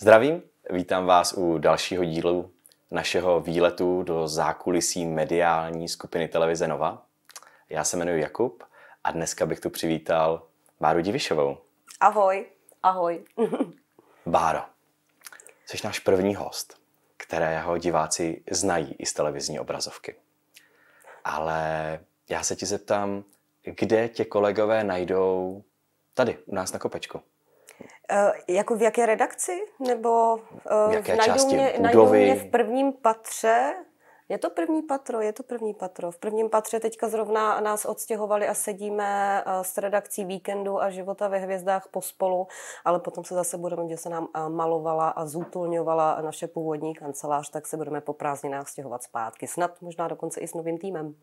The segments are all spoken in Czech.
Zdravím, vítám vás u dalšího dílu našeho výletu do zákulisí mediální skupiny televize Nova. Já se jmenuji Jakub a dneska bych tu přivítal Báru Divišovou. Ahoj, ahoj. Báro, jsi náš první host, kterého diváci znají i z televizní obrazovky. Ale já se ti zeptám, kde tě kolegové najdou tady u nás na kopečku? E, jako v jaké redakci? Nebo e, v jaké najdu části mě, Najdu mě v prvním patře je to první patro, je to první patro. V prvním patře teďka zrovna nás odstěhovali a sedíme eh, s redakcí víkendu a života ve hvězdách pospolu, ale potom se zase budeme, že se nám eh, malovala a zútulňovala naše původní kancelář, tak se budeme po prázdninách stěhovat zpátky. Snad možná dokonce i s novým týmem.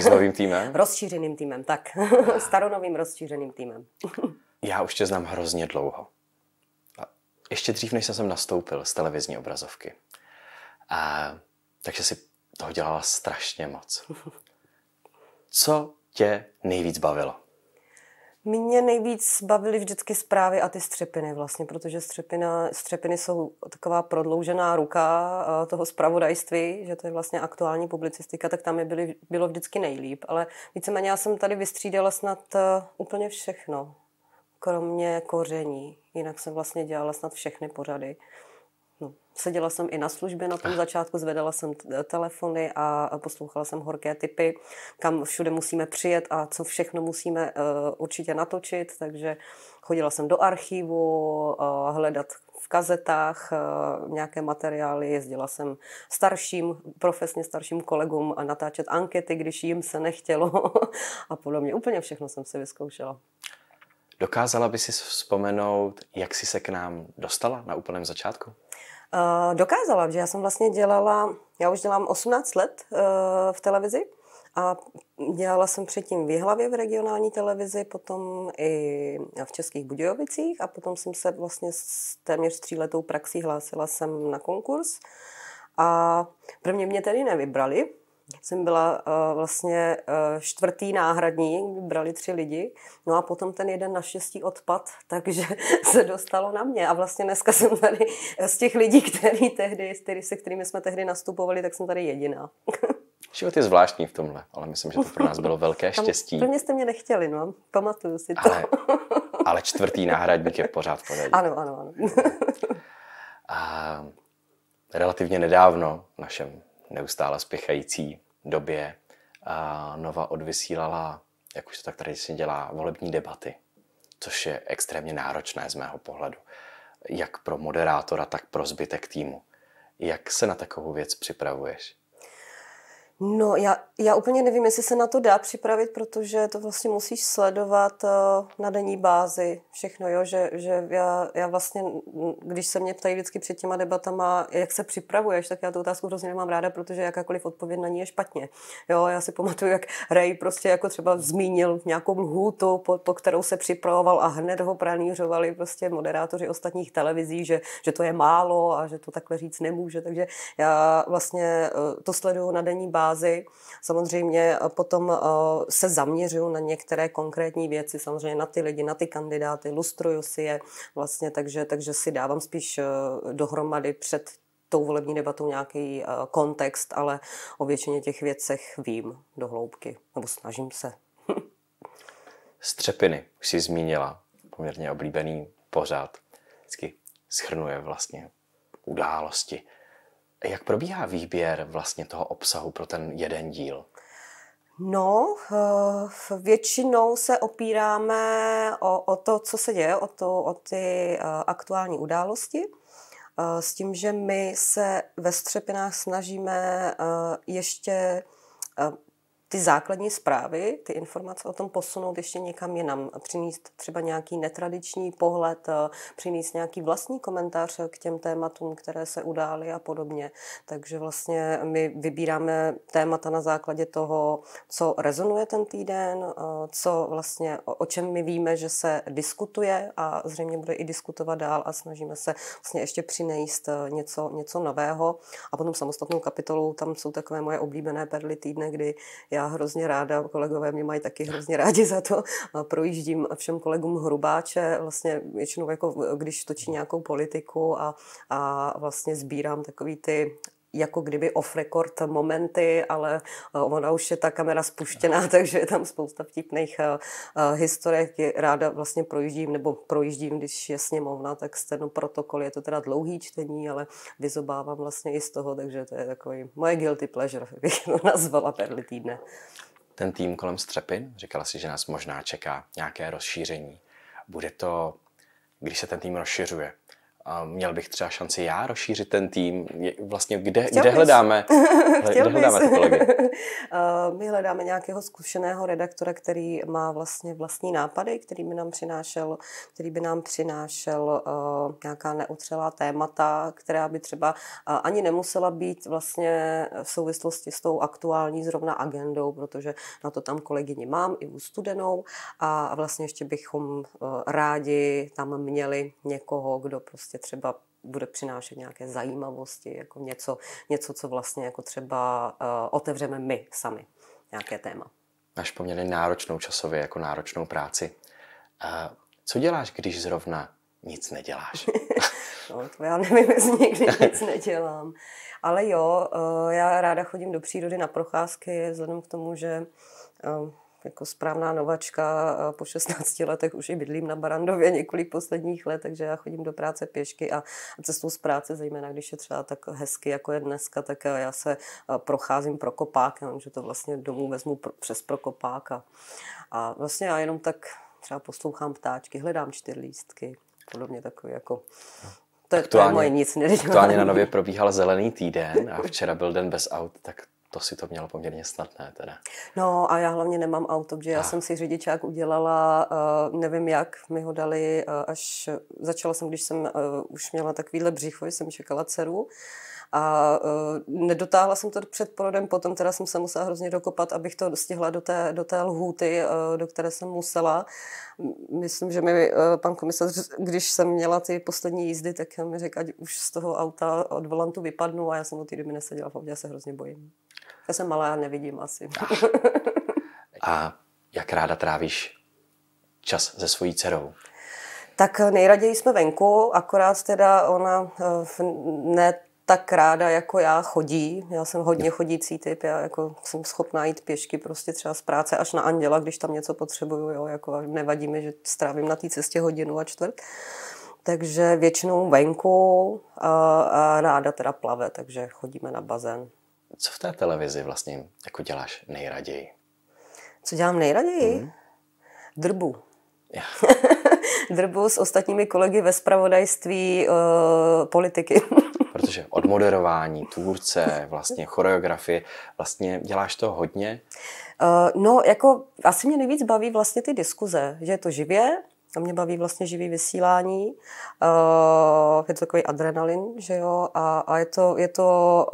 S novým týmem? rozšířeným týmem, tak. Staronovým rozšířeným týmem. Já už tě znám hrozně dlouho. Ještě dřív, než jsem nastoupil z televizní obrazovky. A, takže si toho dělala strašně moc. Co tě nejvíc bavilo? Mě nejvíc bavily vždycky zprávy a ty střepiny vlastně, protože střepina, střepiny jsou taková prodloužená ruka eh, toho zpravodajství, že to je vlastně aktuální publicistika, tak tam je byly, bylo vždycky nejlíp. Ale víceméně já jsem tady vystřídala snad eh, úplně všechno, kromě koření. Jinak jsem vlastně dělala snad všechny pořady. No, seděla jsem i na službě na tom začátku, zvedala jsem t- e, telefony a e, poslouchala jsem horké typy, kam všude musíme přijet a co všechno musíme uh, určitě natočit, takže chodila jsem do archivu uh, hledat v kazetách uh, nějaké materiály, jezdila jsem starším, profesně starším kolegům a natáčet ankety, když jim se nechtělo a podobně. Úplně všechno jsem si vyzkoušela. Dokázala by si vzpomenout, jak jsi se k nám dostala na úplném začátku? Eh, dokázala, že já jsem vlastně dělala, já už dělám 18 let eh, v televizi a dělala jsem předtím v Jihlavě v regionální televizi, potom i v Českých Budějovicích a potom jsem se vlastně s téměř tříletou praxí hlásila jsem na konkurs a prvně mě tedy nevybrali, jsem byla uh, vlastně uh, čtvrtý náhradní, brali tři lidi, no a potom ten jeden naštěstí odpad, takže se dostalo na mě a vlastně dneska jsem tady z těch lidí, který tehdy, který, se kterými jsme tehdy nastupovali, tak jsem tady jediná. Život je zvláštní v tomhle, ale myslím, že to pro nás bylo velké štěstí. Pro mě jste mě nechtěli, no, pamatuju si to. Ale, ale čtvrtý náhradník je pořád pořád. Ano, ano, ano. A relativně nedávno v našem neustále spěchající době Nova odvysílala, jak už se tak si dělá, volební debaty, což je extrémně náročné z mého pohledu, jak pro moderátora, tak pro zbytek týmu. Jak se na takovou věc připravuješ? No, já, já úplně nevím, jestli se na to dá připravit, protože to vlastně musíš sledovat eh, na denní bázi všechno, jo? že, že já, já vlastně, když se mě ptají vždycky před těma debatama, jak se připravuješ, tak já tu otázku hrozně nemám ráda, protože jakákoliv odpověď na ní je špatně. Jo, já si pamatuju, jak Ray prostě jako třeba zmínil nějakou lhůtu, po, po kterou se připravoval a hned ho pranířovali prostě moderátoři ostatních televizí, že, že to je málo a že to takhle říct nemůže, takže já vlastně eh, to sleduju na denní bázi fázi. Samozřejmě eh, potom eh, se zaměřuju na některé konkrétní věci, samozřejmě na ty lidi, na ty kandidáty, lustruju si je vlastně, takže, takže si dávám spíš eh, dohromady před tou volební debatou nějaký kontext, ale o většině těch věcech vím do hloubky, nebo snažím se. Střepiny už jsi zmínila, poměrně oblíbený pořád. Vždycky schrnuje vlastně události jak probíhá výběr vlastně toho obsahu pro ten jeden díl? No, eh, většinou se opíráme o, o to, co se děje, o, to, o ty eh, aktuální události, eh, s tím, že my se ve střepinách snažíme ještě ty základní zprávy, ty informace o tom posunout ještě někam jinam, přinést třeba nějaký netradiční pohled, eh, přinést nějaký vlastní komentář k těm tématům, které se udály a podobně. Takže vlastně my vybíráme témata na základě toho, co rezonuje ten týden, eh, co vlastně, o čem my víme, že se diskutuje a zřejmě bude i diskutovat dál a snažíme se vlastně ještě přinést eh, něco, něco nového. A potom samostatnou kapitolou, tam jsou takové moje oblíbené perly týdne, kdy já hrozně ráda, kolegové mě mají taky hrozně rádi za to, a projíždím všem kolegům hrubáče, vlastně většinou jako když točí nějakou politiku a, a vlastně sbírám takový ty jako kdyby off-record momenty, ale eh, ona už je ta kamera spuštěná, takže je tam spousta vtipných eh, eh, historiek. Je ráda vlastně projíždím, nebo projíždím, když je sněmovna, tak protokol je to teda dlouhý čtení, ale vyzobávám vlastně i z toho, takže to je takový moje guilty pleasure, bych to nazvala perly týdne. Ten tým kolem Střepin, říkala si, že nás možná čeká nějaké rozšíření. Bude to, když se ten tým rozšiřuje, a měl bych třeba šanci já rozšířit ten tým? Vlastně kde, kde hledáme, kde hledáme ty kolegy? Eh, my hledáme nějakého zkušeného redaktora, který má vlastně vlastní nápady, který by nám přinášel, který by nám přinášel eh, nějaká neutřelá témata, která by třeba eh, ani nemusela být vlastně v souvislosti s tou aktuální zrovna agendou, protože na to tam kolegyni mám, i u studenou a vlastně ještě bychom rádi tam měli někoho, kdo prostě prostě třeba bude přinášet nějaké zajímavosti, jako něco, něco co vlastně jako třeba uh, otevřeme my sami, nějaké téma. Máš poměrně náročnou časově, jako náročnou práci. Uh, co děláš, když zrovna nic neděláš? no, to já nevím, jestli někdy nic nedělám. Ale jo, uh, já ráda chodím do přírody na procházky, vzhledem k tomu, že uh, jako správná novačka. A po 16 letech už i bydlím na Barandově několik posledních let, takže já chodím do práce pěšky a cestou z práce, zejména když je třeba tak hezky, jako je dneska, tak já se procházím Prokopákem, že to vlastně domů vezmu přes prokopáka a, a vlastně já jenom tak třeba poslouchám ptáčky, hledám čtyřlístky, podobně takový jako to je, to je moje nic nedělání. Aktuálně na nově probíhal zelený týden a včera byl den bez aut, tak to si to mělo poměrně snadné teda. No a já hlavně nemám auto, protože já jsem si řidičák udělala, eh, nevím jak, mi ho dali, eh, až začala jsem, když jsem eh, už měla takovýhle břicho, jsem čekala dceru a nedotáhla jsem to před porodem, potom teda jsem se musela hrozně dokopat, abych to stihla do té, do té lhůty, do které jsem musela. Myslím, že mi pan komisař, když jsem měla ty poslední jízdy, tak mi řekl, ať už z toho auta od volantu vypadnu a já jsem od té doby neseděla v autě, já se hrozně bojím. Já jsem malá, já nevidím asi. Ach. A jak ráda trávíš čas se svojí dcerou? Tak nejraději jsme venku, akorát teda ona eh, ne tak ráda jako já chodí. Já jsem hodně chodící typ, já jako jsem schopná jít pěšky prostě třeba z práce až na Anděla, když tam něco potřebuju, jo, jako nevadí mi, že strávím na té cestě hodinu a čtvrt. Takže většinou venku a, a ráda teda plave, takže chodíme na bazén co v té televizi vlastně jako děláš nejraději? Co dělám nejraději? Hmm. Drbu. Drbu s ostatními kolegy ve spravodajství uh, eh, politiky. Protože od moderování, tvůrce, vlastně choreografie, vlastně děláš to hodně? Uh, no, jako asi mě nejvíc baví vlastně ty diskuze, že je to živě, a mě baví vlastně živý vysílání. Uh, je to takový adrenalin, že jo, a, a je to, je to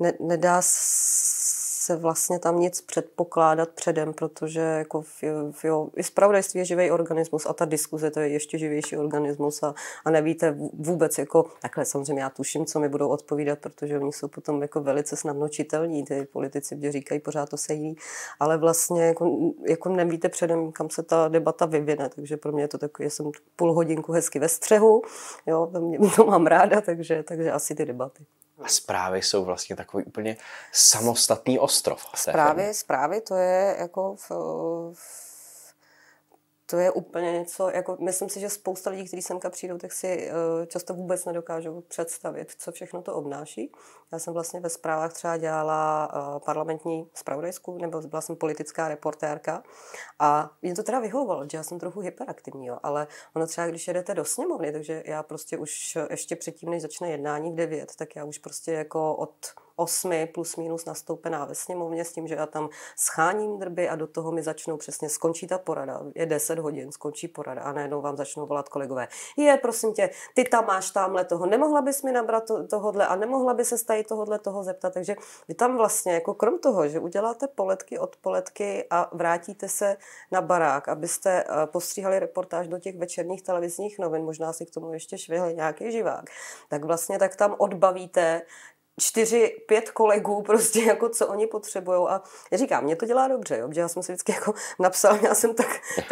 ne, nedá se vlastně tam nic předpokládat předem, protože jako v, v, jo, i zpravodajství je živý organismus a ta diskuze to je ještě živější organismus a, a nevíte vůbec, jako, takhle samozřejmě já tuším, co mi budou odpovídat, protože oni jsou potom jako velice snadno čitelní, ty politici, kde říkají pořád to sejí, ale vlastně jako, jako nevíte předem, kam se ta debata vyvine, takže pro mě je to já jsem půl hodinku hezky ve střehu, jo, to, mě, to mám ráda, takže, takže asi ty debaty. A zprávy jsou vlastně takový úplně samostatný ostrov. Zprávy, zprávy to je jako v, v to je úplně něco, jako myslím si, že spousta lidí, kteří semka přijdou, tak si eh, často vůbec nedokážou představit, co všechno to obnáší. Já jsem vlastně ve zprávách třeba dělala eh, parlamentní zpravodajskou, nebo byla jsem politická reportérka a mě to teda vyhovovalo, že já jsem trochu hyperaktivní, jo, ale ono třeba, když jedete do sněmovny, takže já prostě už ještě předtím, než začne jednání v 9, tak já už prostě jako od osmi plus minus nastoupená ve sněmovně s tím, že já tam scháním drby a do toho mi začnou přesně, skončí ta porada, je 10 hodin, skončí porada a najednou vám začnou volat kolegové. Je, prosím tě, ty tam máš tamhle toho, nemohla bys mi nabrat to, tohodle a nemohla by se stají tohodle toho zeptat. Takže vy tam vlastně, jako krom toho, že uděláte poletky od poletky a vrátíte se na barák, abyste eh, postříhali reportáž do těch večerních televizních novin, možná si k tomu ještě švihli nějaký živák, tak vlastně tak tam odbavíte čtyři, pět kolegů prostě jako co oni potřebují a říkám, mě to dělá dobře, jo, protože já jsem si vždycky jako napsal, měla jsem tak,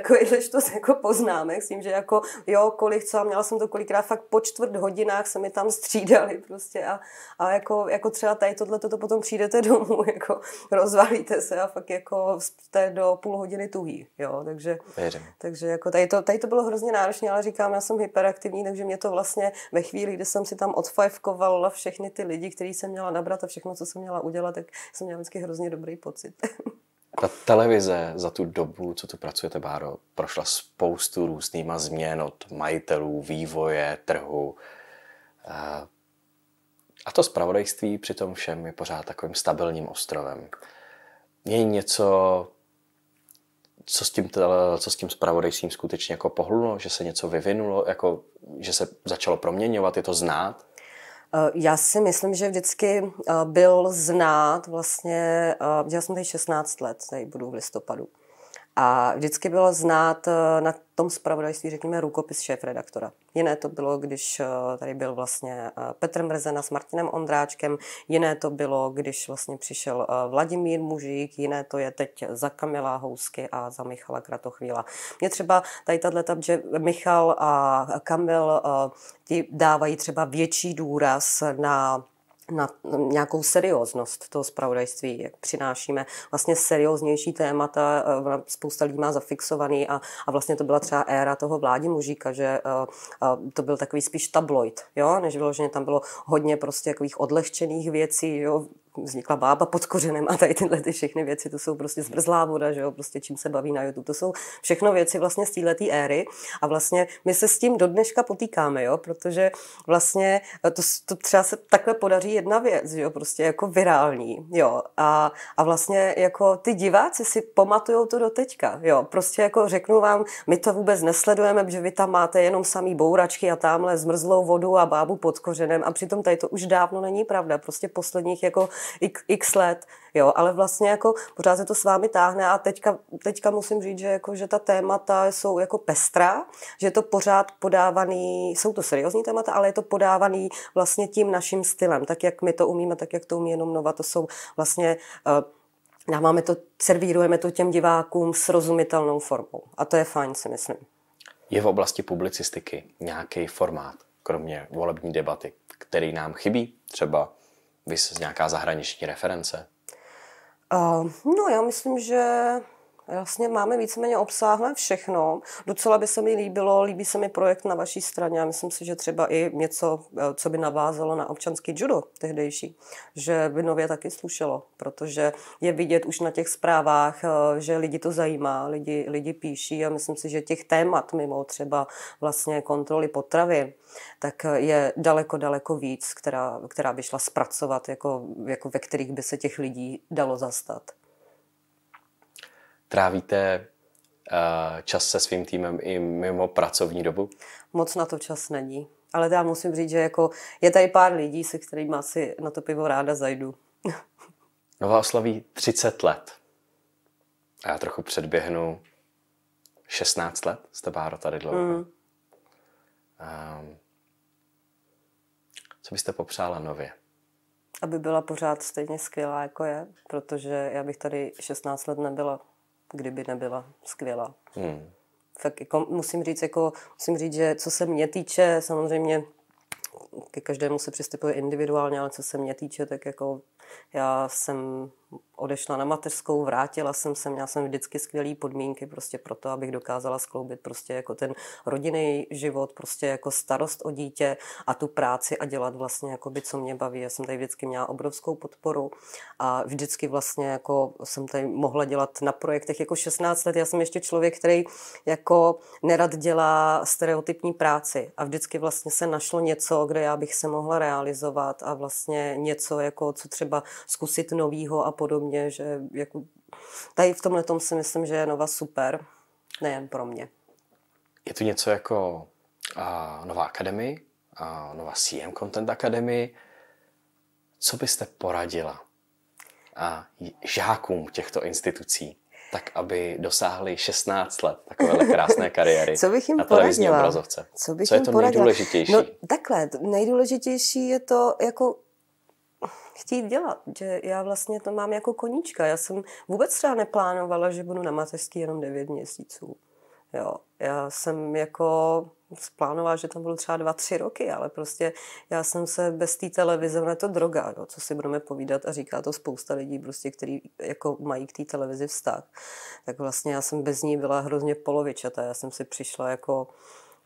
to se jako poznámek s tím, že jako jo, kolik co a měla jsem to kolikrát fakt po čtvrt hodinách se mi tam střídali prostě a, a jako, jako třeba tady tohle to potom přijdete domů, jako rozvalíte se a fakt jako jste do půl hodiny tuhý, jo, takže, Věřím. takže jako tady to, tady to bylo hrozně náročné, ale říkám, já jsem hyperaktivní, takže mě to vlastně ve chvíli, kdy jsem si tam odfajfkovala všechny ty lidi, kteří který jsem měla nabrat a všechno, co jsem měla udělat, tak jsem měla vždycky hrozně dobrý pocit. Ta televize za tu dobu, co tu pracujete, Báro, prošla spoustu různýma změn od majitelů, vývoje, trhu. Eh, a to zpravodajství při tom všem je pořád takovým stabilním ostrovem. Je něco, co s tím, co s tím spravodajstvím skutečně jako pohlulo, že se něco vyvinulo, jako, že se začalo proměňovat, je to znát? Eh, já si myslím, že vždycky eh, byl znát vlastně, já eh, jsem tady 16 let, tady budu v listopadu. A vždycky bylo znát eh, na tom zpravodajství, řekněme, rukopis šéf-redaktora. Jiné to bylo, když eh, tady byl vlastně eh, Petr Mrzena s Martinem Ondráčkem, jiné to bylo, když vlastně přišel Vladimír Mužík, jiné to je teď za Kamila Housky a za Michala Kratochvíla. Mě třeba tady tato, že Michal a Kamil ti dávají třeba větší důraz na na nějakou serióznost toho zpravodajství, jak přinášíme vlastně serióznější témata, eh, spousta lidí má zafixovaný a, a vlastně to byla třeba éra toho vládi mužíka, že a, eh, a eh, to byl takový spíš tabloid, jo? než bylo, že tam bylo hodně prostě takových odlehčených věcí, jo? vznikla bába pod kořenem a tady tyhle ty všechny věci, to jsou prostě zmrzlá voda, že jo, prostě čím se baví na YouTube, to jsou všechno věci vlastně z této éry a vlastně my se s tím do dneška potýkáme, jo, protože vlastně eh, to, to třeba se takhle podaří jedna věc, že jo, prostě jako virální, jo, a, a vlastně jako ty diváci si pamatujou to do teďka, jo, prostě jako řeknu vám, my to vůbec nesledujeme, že vy tam máte jenom samý bouračky a tamhle zmrzlou vodu a bábu pod kořenem a přitom tady to už dávno není pravda, prostě posledních jako x, x let, jo, ale vlastně jako pořád se to s vámi táhne a teďka, teďka musím říct, že, jako, že ta témata jsou jako pestrá, že je to pořád podávaný, jsou to seriózní témata, ale je to podávaný vlastně tím naším stylem, tak jak my to umíme, tak jak to umí jenom Nova, to jsou vlastně uh, eh, máme to, servírujeme to těm divákům srozumitelnou formou. A to je fajn, si myslím. Je v oblasti publicistiky nějaký formát, kromě volební debaty, který nám chybí? Třeba Vys nějaká zahraniční reference? Uh, no, já myslím, že Vlastně máme víceméně obsáhlé všechno. Docela by se mi líbilo, líbí se mi projekt na vaší straně a myslím si, že třeba i něco, e, co by navázalo na občanský judo tehdejší, že by nově taky slušelo, protože je vidět už na těch zprávách, e, že lidi to zajímá, lidi, lidi píší a myslím si, že těch témat mimo třeba vlastně kontroly potravin, tak je daleko, daleko víc, která, která by šla zpracovat, jako, jako ve kterých by se těch lidí dalo zastat. Trávíte eh, čas se svým týmem i mimo pracovní dobu? Moc na to čas není. Ale já musím říct, že jako je tady pár lidí, se kterými asi na to pivo ráda zajdu. Nová oslaví 30 let. A já trochu předběhnu 16 let. Jste Báro tady dlouho. Mm. Um, co byste popřála nově? Aby byla pořád stejně skvělá, jako je, protože já bych tady 16 let nebyla kdyby nebyla skvělá. Hmm. Tak jako musím říct, jako, musím říct, že co se mě týče, samozřejmě ke každému se přistupuje individuálně, ale co se mě týče, tak jako já jsem odešla na mateřskou, vrátila jsem se, měla jsem vždycky skvělé podmínky prostě pro to, abych dokázala skloubit prostě jako ten rodinný život, prostě jako starost o dítě a tu práci a dělat vlastně jako by, co mě baví. Já jsem tady vždycky měla obrovskou podporu a vždycky vlastně jako jsem tady mohla dělat na projektech jako 16 let. Já jsem ještě člověk, který jako nerad dělá stereotypní práci a vždycky vlastně se našlo něco, kde já bych se mohla realizovat a vlastně něco jako, co třeba zkusit novýho a podobně, že jako tady v tomhle tom si myslím, že je Nova super, nejen pro mě. Je tu něco jako a, Nová akademie, a, Nová CM Content Academy. Co byste poradila a, žákům těchto institucí? tak aby dosáhli 16 let takové krásné kariéry Co bych jim na televizní poradila? obrazovce. Co, bych Co je jim to poradila? nejdůležitější? No takhle, nejdůležitější je to jako chtít dělat, že já vlastně to mám jako koníčka. Já jsem vůbec třeba neplánovala, že budu na mateřský jenom 9 měsíců. Jo, já jsem jako plánovala, že tam budu třeba dva, tři roky, ale prostě já jsem se bez té televize, ona je to droga, jo, co si budeme povídat a říká to spousta lidí, prostě, který jako mají k té televizi vztah. Tak vlastně já jsem bez ní byla hrozně polovičata. já jsem si přišla jako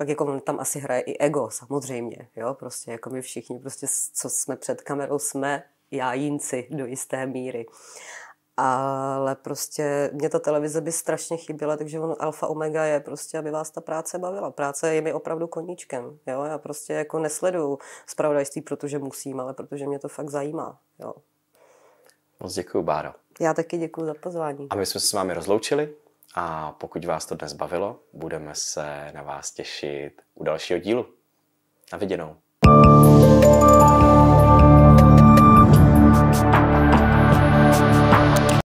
pak jako tam asi hraje i ego, samozřejmě, jo, prostě jako my všichni, prostě co jsme před kamerou, jsme jájínci do jisté míry. Ale prostě mě ta televize by strašně chyběla, takže ono alfa omega je prostě, aby vás ta práce bavila. Práce je mi opravdu koníčkem, jo, já prostě jako nesleduju zpravodajství, protože musím, ale protože mě to fakt zajímá, jo. Moc děkuji, Báro. Já taky děkuji za pozvání. A my jsme se s vámi rozloučili. A pokud vás to dnes bavilo, budeme se na vás těšit u dalšího dílu. Na viděnou.